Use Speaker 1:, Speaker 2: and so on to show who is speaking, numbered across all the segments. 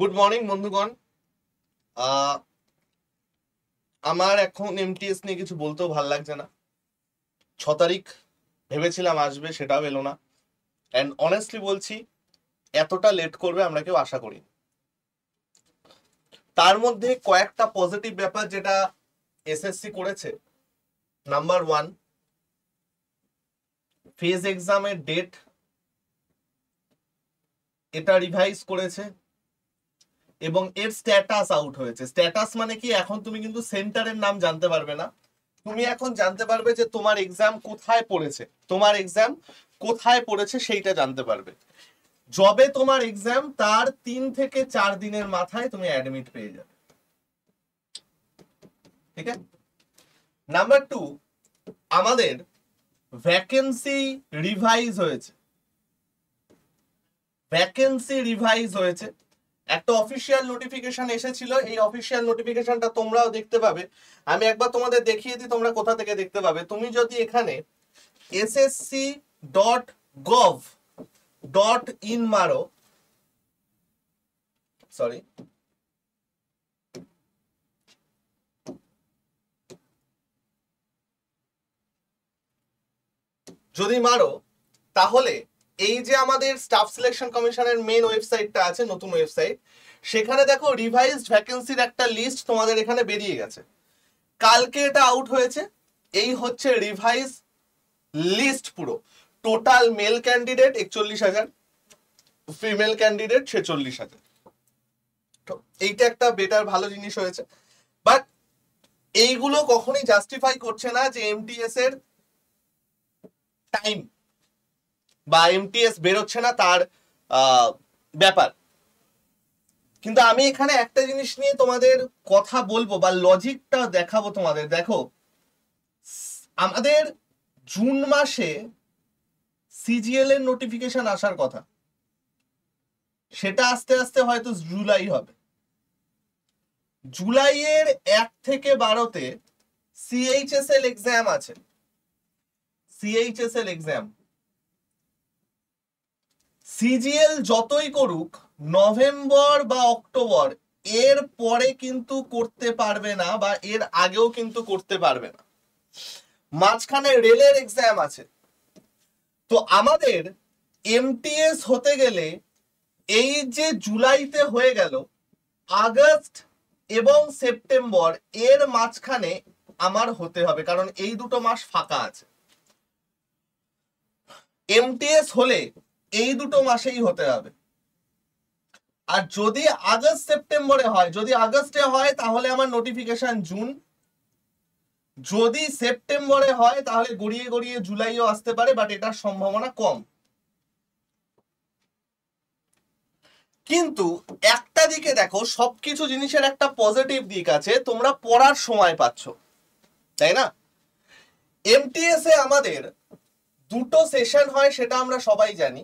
Speaker 1: good morning বন্ধুগণ আমার এখন এমটিএস নিয়ে কিছু বলতেও ভাল লাগছে না ছ তারিখ ভেবেছিলাম আসবে সেটাও এলো না অ্যান্ড অনেস্টলি বলছি এতটা লেট করবে আমরা কেউ আশা করি তার মধ্যে কয়েকটা পজিটিভ ব্যাপার যেটা এসএসসি করেছে নাম্বার ওয়ান ফেজ এক্সামের ডেট এটা রিভাইজ করেছে এবং এর স্ট্যাটাস আউট হয়েছে স্ট্যাটাস মানে কি এখন তুমি কিন্তু সেন্টারের নাম জানতে পারবে না তুমি এখন জানতে পারবে যে তোমার এক্সাম কোথায় পড়েছে তোমার এক্সাম কোথায় পড়েছে সেইটা জানতে পারবে জবে তোমার এক্সাম তার তিন থেকে চার দিনের মাথায় তুমি অ্যাডমিট পেয়ে যাবে ঠিক আছে নাম্বার টু আমাদের ভ্যাকেন্সি রিভাইজ হয়েছে ভ্যাকেন্সি রিভাইজ হয়েছে একটা অফিসিয়াল নোটিফিকেশন এসেছিল এই অফিসিয়াল নোটিফিকেশনটা তোমরাও দেখতে পাবে আমি একবার তোমাদের দেখিয়ে দিই তোমরা কোথা থেকে দেখতে পাবে তুমি যদি এখানে SSC dot gov dot in মারো সরি যদি মারো তাহলে এই যে আমাদের স্টাফ সিলেকশন কমিশনের মেন ওয়েবসাইটটা আছে নতুন ওয়েবসাইট সেখানে দেখো রিভাইজ ভ্যাকেন্সির একটা লিস্ট তোমাদের এখানে বেরিয়ে গেছে কালকে এটা আউট হয়েছে এই হচ্ছে রিভাইজ লিস্ট পুরো টোটাল মেল ক্যান্ডিডেট একচল্লিশ হাজার ফিমেল ক্যান্ডিডেট ছেচল্লিশ হাজার এইটা একটা বেটার ভালো জিনিস হয়েছে বাট এইগুলো কখনোই জাস্টিফাই করছে না যে এমটিএস এর টাইম বা এমটিএস বেরোচ্ছে না তার ব্যাপার কিন্তু আমি এখানে একটা জিনিস নিয়ে তোমাদের কথা বলবো বা লজিকটা দেখাবো তোমাদের দেখো আমাদের জুন মাসে সিজিএল এর নোটিফিকেশন আসার কথা সেটা আস্তে আস্তে হয়তো জুলাই হবে জুলাইয়ের এক থেকে বারোতে সিএইচএসএল এক্সাম আছে সিএইচএসএল এক্সাম সিজিএল যতই করুক নভেম্বর বা অক্টোবর এর পরে কিন্তু করতে পারবে না বা এর আগেও কিন্তু করতে পারবে না মাঝখানে রেলের এক্সাম আছে তো আমাদের এমটিএস হতে গেলে এই যে জুলাইতে হয়ে গেল আগস্ট এবং সেপ্টেম্বর এর মাঝখানে আমার হতে হবে কারণ এই দুটো মাস ফাঁকা আছে এমটিএস হলে এই দুটো মাসেই হতে হবে আর যদি আগস্ট সেপ্টেম্বরে হয় যদি আগস্টে হয় তাহলে আমার নোটিফিকেশন জুন যদি সেপ্টেম্বরে হয় তাহলে গড়িয়ে গড়িয়ে জুলাইও আসতে পারে বাট এটার সম্ভাবনা কম কিন্তু একটা দিকে দেখো সবকিছু জিনিসের একটা পজিটিভ দিক আছে তোমরা পড়ার সময় পাচ্ছ তাই না এমটিএস এ আমাদের দুটো সেশন হয় সেটা আমরা সবাই জানি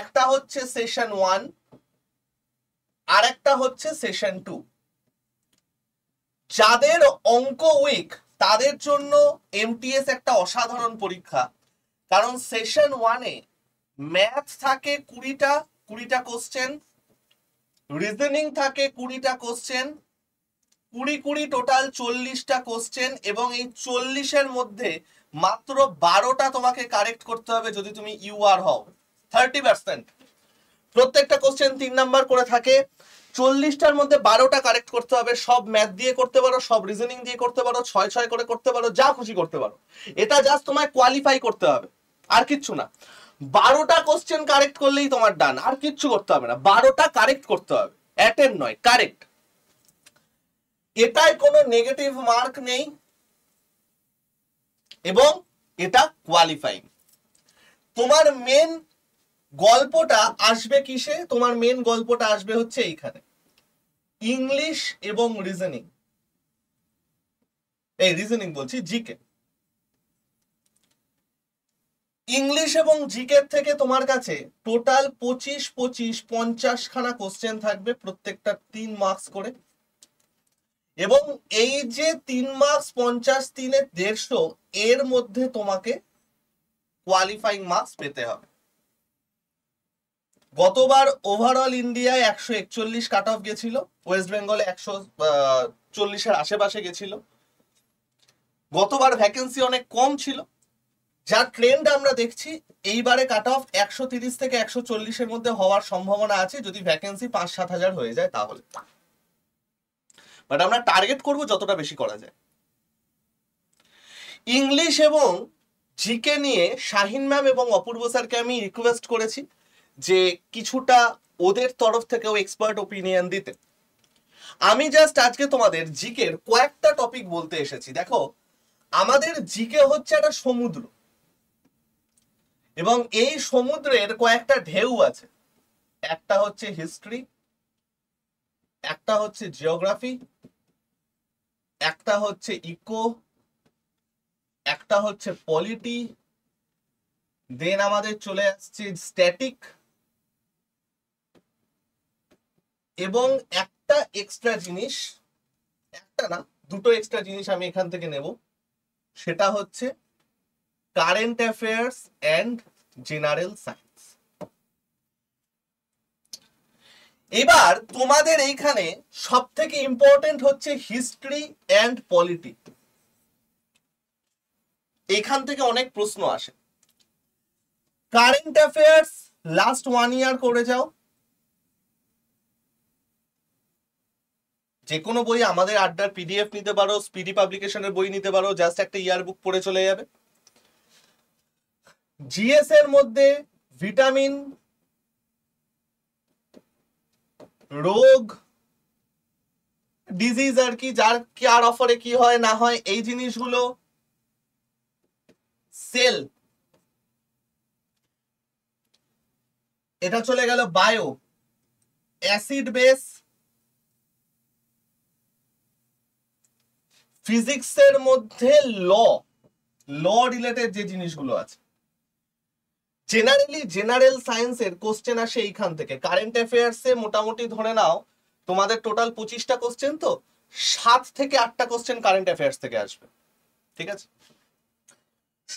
Speaker 1: একটা হচ্ছে সেশন ওয়ান আর একটা হচ্ছে সেশন টু যাদের অঙ্ক উইক তাদের জন্য এমটিএস একটা অসাধারণ পরীক্ষা কারণ সেশন ওয়ানে ম্যাথ থাকে কুড়িটা কুড়িটা কোশ্চেন রিজনিং থাকে কুড়িটা কোশ্চেন কুড়ি কুড়ি টোটাল চল্লিশটা কোশ্চেন এবং এই চল্লিশের মধ্যে মাত্র বারোটা তোমাকে কারেক্ট করতে হবে যদি তুমি ইউ আর হও থার্টি পার্সেন্ট প্রত্যেকটা কোশ্চেন তিন নাম্বার করে থাকে চল্লিশটার মধ্যে বারোটা কারেক্ট করতে হবে সব ম্যাথ দিয়ে করতে পারো সব রিজনিং দিয়ে করতে পারো ছয় ছয় করে করতে পারো যা খুশি করতে পারো এটা জাস্ট তোমায় কোয়ালিফাই করতে হবে আর কিচ্ছু না বারোটা কোশ্চেন কারেক্ট করলেই তোমার ডান আর কিচ্ছু করতে হবে না বারোটা কারেক্ট করতে হবে অ্যাটেন্ড নয় কারেক্ট এটায় কোনো নেগেটিভ মার্ক নেই এবং এটা কোয়ালিফাইং তোমার মেন গল্পটা আসবে কিসে তোমার মেন গল্পটা আসবে হচ্ছে এইখানে ইংলিশ এবং রিজনিং এই রিজনিং বলছি জিকে ইংলিশ এবং জিকে থেকে তোমার কাছে টোটাল পঁচিশ পঁচিশ পঞ্চাশ খানা কোশ্চেন থাকবে প্রত্যেকটা তিন মার্কস করে এবং এই যে তিন মার্কস পঞ্চাশ তিনে দেড়শো এর মধ্যে তোমাকে কোয়ালিফাইং মার্কস পেতে হবে গতবার ওভারঅল ইন্ডিয়ায় একশো একচল্লিশ কাট অফ গেছিল ওয়েস্ট বেঙ্গলে একশো চল্লিশের আশেপাশে গেছিল গতবার ভ্যাকেন্সি অনেক কম ছিল যা ট্রেন্ড আমরা দেখছি এইবারে কাট অফ একশো তিরিশ থেকে একশো চল্লিশের মধ্যে হওয়ার সম্ভাবনা আছে যদি ভ্যাকেন্সি পাঁচ সাত হাজার হয়ে যায় তাহলে বাট আমরা টার্গেট করব যতটা বেশি করা যায় ইংলিশ এবং জিকে নিয়ে শাহিন ম্যাম এবং অপূর্ব স্যারকে আমি রিকোয়েস্ট করেছি যে কিছুটা ওদের তরফ থেকেও এক্সপার্ট ওপিনিয়ন দিতে আমি জাস্ট আজকে তোমাদের জিকের কয়েকটা টপিক বলতে এসেছি দেখো আমাদের জিকে হচ্ছে একটা সমুদ্র এবং এই সমুদ্রের কয়েকটা ঢেউ আছে একটা হচ্ছে হিস্ট্রি একটা হচ্ছে জিওগ্রাফি একটা হচ্ছে ইকো একটা হচ্ছে পলিটি দেন আমাদের চলে আসছে স্ট্যাটিক এবং একটা এক্সট্রা জিনিস একটা না দুটো এক্সট্রা জিনিস আমি এখান থেকে নেব সেটা হচ্ছে current affairs and general science এবার তোমাদের এইখানে সব থেকে ইম্পর্টেন্ট হচ্ছে হিস্ট্রি অ্যান্ড পলিটি এখান থেকে অনেক প্রশ্ন আসে current affairs last one year করে যাও যে কোনো বই আমাদের আড্ডার পিডিএফ নিতে পারো স্পিডি পাবলিকেশনের বই নিতে পারো জাস্ট একটা ইয়ার বুক পড়ে চলে যাবে জিএস এর মধ্যে ভিটামিন রোগ ডিজিজ আর কি যার আর অফারে কি হয় না হয় এই জিনিসগুলো সেল এটা চলে গেল বায়ো অ্যাসিড বেস ফিজিক্সের মধ্যে ল ল রিলেটেড যে জিনিসগুলো আছে জেনারেলি জেনারেল সায়েন্সের কোশ্চেন আসে এইখান থেকে কারেন্ট অ্যাফেয়ার্সে মোটামুটি ধরে নাও তোমাদের টোটাল পঁচিশটা কোশ্চেন তো সাত থেকে আটটা কোশ্চেন কারেন্ট অ্যাফেয়ার্স থেকে আসবে ঠিক আছে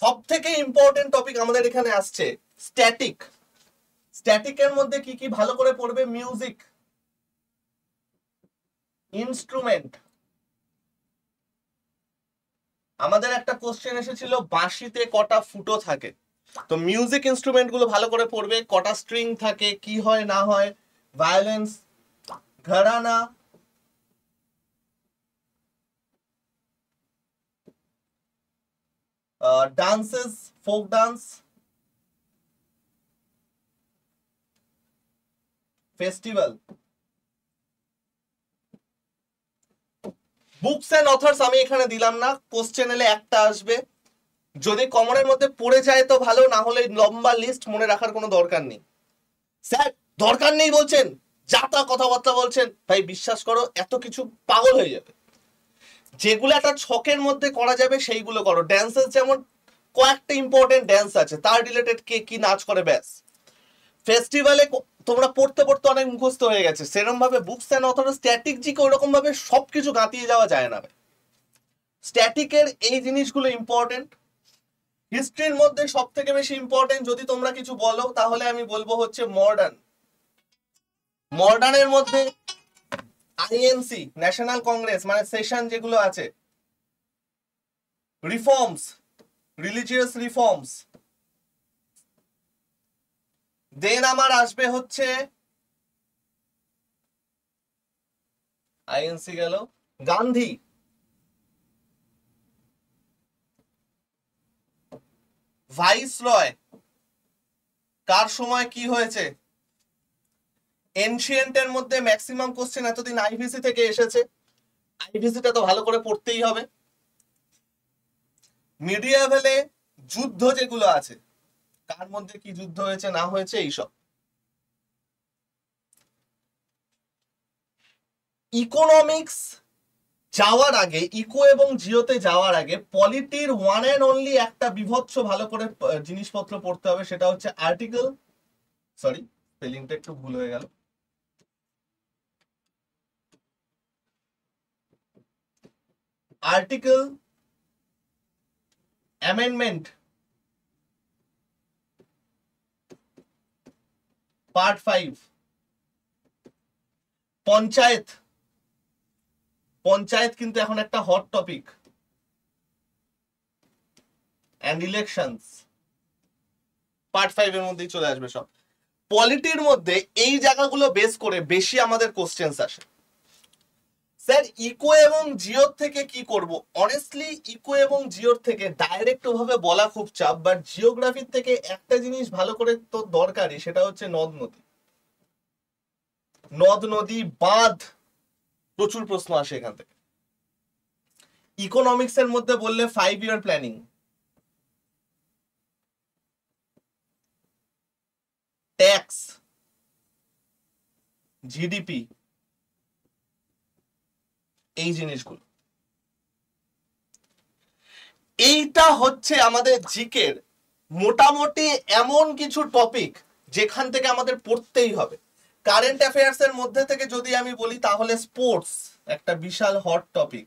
Speaker 1: সব থেকে ইম্পর্টেন্ট টপিক আমাদের এখানে আসছে স্ট্যাটিক স্ট্যাটিকের মধ্যে কি কি ভালো করে পড়বে মিউজিক ইনস্ট্রুমেন্ট আমাদের একটা কোশ্চেন এসেছিল বাঁশিতে কটা ফুটো থাকে তো মিউজিক গুলো ভালো করে পড়বে কটা স্ট্রিং থাকে কি হয় না হয় ভায়োলেন্স gharana dances folk dance festival books and authors আমি এখানে দিলাম না চ্যানেলে একটা আসবে যদি কমনের মধ্যে পড়ে যায় তো ভালো না হলে লম্বা লিস্ট মনে রাখার কোনো দরকার নেই স্যার দরকার নেই বলছেন যা তা কথাবার্তা বলছেন ভাই বিশ্বাস করো এত কিছু পাগল হয়ে যাবে যেগুলো একটা ছকের মধ্যে করা যাবে সেইগুলো করো ড্যান্সের যেমন কয়েকটা ইম্পর্টেন্ট ড্যান্স আছে তার রিলেটেড কে কি নাচ করে ব্যাস ফেস্টিভ্যালে তোমরা পড়তে পড়তে অনেক মুখস্থ হয়ে গেছে সেরকম ভাবে বুকস অ্যান্ড অথর স্ট্র্যাটেজিকে ওরকম ভাবে সবকিছু গাঁতিয়ে যাওয়া যায় না স্ট্যাটিকের এই জিনিসগুলো ইম্পর্টেন্ট হিস্ট্রির মধ্যে সব থেকে বেশি ইম্পর্টেন্ট যদি তোমরা কিছু বলো তাহলে আমি বলবো হচ্ছে মডার্ন মডার্নের মধ্যে আইএনসি ন্যাশনাল কংগ্রেস মানে সেশন যেগুলো আছে রিফর্মস রিলিজিয়াস রিফর্মস দেন আমার আসবে হচ্ছে আইএনসি গেল গান্ধী ভাইস রয় কার সময় কি হয়েছে এনশিয়েন্টের মধ্যে ম্যাক্সিমাম কোশ্চেন এতদিন আইভিসি থেকে এসেছে আইভিসিটা তো ভালো করে পড়তেই হবে মিডিয়া ভেলে যুদ্ধ যেগুলো আছে কার মধ্যে কি যুদ্ধ হয়েছে না হয়েছে এইসব ইকোনমিক্স যাওয়ার আগে ইকো এবং জিওতে যাওয়ার আগে পলিটির ওয়ান অ্যান্ড অনলি একটা বিভৎস ভালো করে জিনিসপত্র পড়তে হবে সেটা হচ্ছে আর্টিকেল সরি স্পেলিংটা একটু ভুল হয়ে গেল article amendment part five panchayat panchayat কিন্তু এখন একটা hot topic and elections part five এর মধ্যেই চলে আসবে সব পলিটির মধ্যে এই জায়গাগুলো বেস করে বেশি আমাদের কোশ্চেন্স আসে স্যার ইকো এবং জিওর থেকে কি করব অনেস্টলি ইকো এবং জিওর থেকে ডাইরেক্ট ওভাবে বলা খুব চাপ বাট জিওগ্রাফির থেকে একটা জিনিস ভালো করে তো দরকারই সেটা হচ্ছে নদ নদী নদ নদী বাঁধ প্রচুর প্রশ্ন আসে এখান থেকে ইকোনমিক্স এর মধ্যে বললে five year planning tax GDP এই জিনিসগুলো এইটা হচ্ছে আমাদের জিকের মোটামুটি এমন কিছু টপিক যেখান থেকে আমাদের পড়তেই হবে কারেন্ট অ্যাফেয়ার্স এর মধ্যে থেকে যদি আমি বলি তাহলে স্পোর্টস একটা বিশাল হট টপিক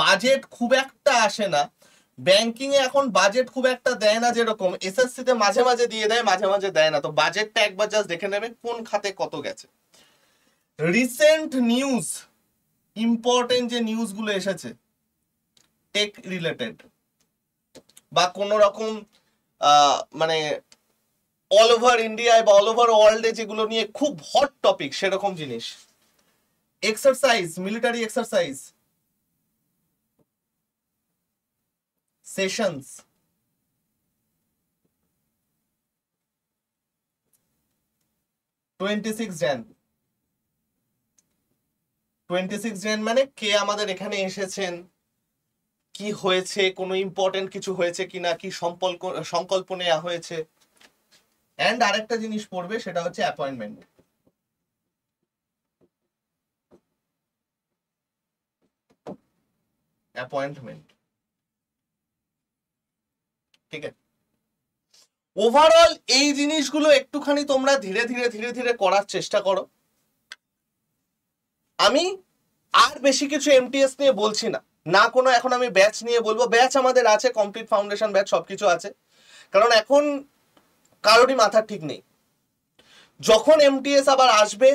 Speaker 1: বাজেট খুব একটা আসে না ব্যাংকিং এ এখন বাজেট খুব একটা দেয় না যেরকম এসএসসি তে মাঝে মাঝে দিয়ে দেয় মাঝে মাঝে দেয় না তো বাজেটটা একবার জাস্ট দেখে নেবে কোন খাতে কত গেছে রিসেন্ট নিউজ ইম্পর্টেন্ট যে নিউজগুলো এসেছে টেক রিলেটেড বা কোন রকম মানে অল ওভার ইন্ডিয়ায় বা অল ওভার ওয়ার্ল্ডে যেগুলো নিয়ে খুব হট টপিক সেরকম জিনিস exercise military exercise sessions twenty six twenty six জেন মানে কে আমাদের এখানে এসেছেন কি হয়েছে কোনো ইম্পর্টেন্ট কিছু হয়েছে কিনা কি সম্পর্ক সংকল্প নেওয়া হয়েছে অ্যান্ড আরেকটা জিনিস পড়বে সেটা হচ্ছে অ্যাপয়েন্টমেন্ট অ্যাপয়েন্টমেন্ট ঠিক আছে ওভারঅল এই জিনিসগুলো একটুখানি তোমরা ধীরে ধীরে ধীরে ধীরে করার চেষ্টা করো আমি আর বেশি কিছু এমটিএস নিয়ে বলছি না না কোনো এখন আমি ব্যাচ নিয়ে বলবো ব্যাচ আমাদের আছে কমপ্লিট ফাউন্ডেশন ব্যাচ সব কিছু আছে কারণ এখন কারোরই মাথা ঠিক নেই যখন এমটিএস আবার আসবে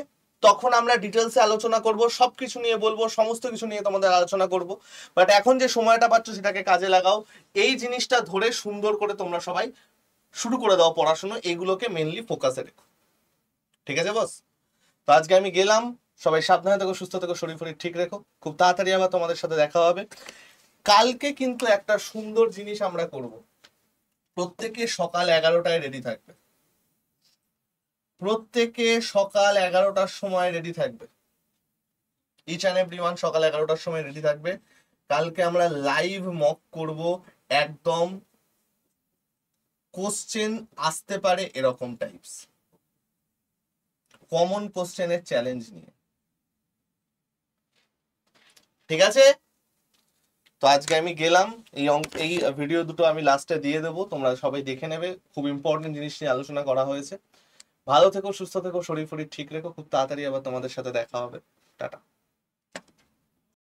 Speaker 1: তখন আমরা ডিটেলসে আলোচনা করব সব কিছু নিয়ে বলবো সমস্ত কিছু নিয়ে তোমাদের আলোচনা করব বাট এখন যে সময়টা পাচ্ছ সেটাকে কাজে লাগাও এই জিনিসটা ধরে সুন্দর করে তোমরা সবাই শুরু করে দাও পড়াশুনো এগুলোকে মেনলি ফোকাসে রেখো ঠিক আছে বস তো আজকে আমি গেলাম সবাই সাবধানে থাকো সুস্থ থাকো শরীর ফরির ঠিক রেখো খুব তাড়াতাড়ি আবার তোমাদের সাথে দেখা হবে কালকে কিন্তু একটা সুন্দর জিনিস আমরা করব প্রত্যেকে সকাল এগারোটায় রেডি থাকবে প্রত্যেকে সকাল এগারোটার সময় রেডি থাকবে ইচ অ্যান্ড এভরি ওয়ান সকাল এগারোটার সময় রেডি থাকবে কালকে আমরা লাইভ মক করব একদম কোশ্চেন আসতে পারে এরকম টাইপস কমন কোশ্চেনের চ্যালেঞ্জ নিয়ে ঠিক আছে তো আজকে আমি গেলাম এই এই ভিডিও দুটো আমি লাস্টে দিয়ে দেবো তোমরা সবাই দেখে নেবে খুব ইম্পর্টেন্ট জিনিস নিয়ে আলোচনা করা হয়েছে ভালো থেকো সুস্থ থেকো শরীর ফরির ঠিক রেখো খুব তাড়াতাড়ি আবার তোমাদের সাথে দেখা হবে টাটা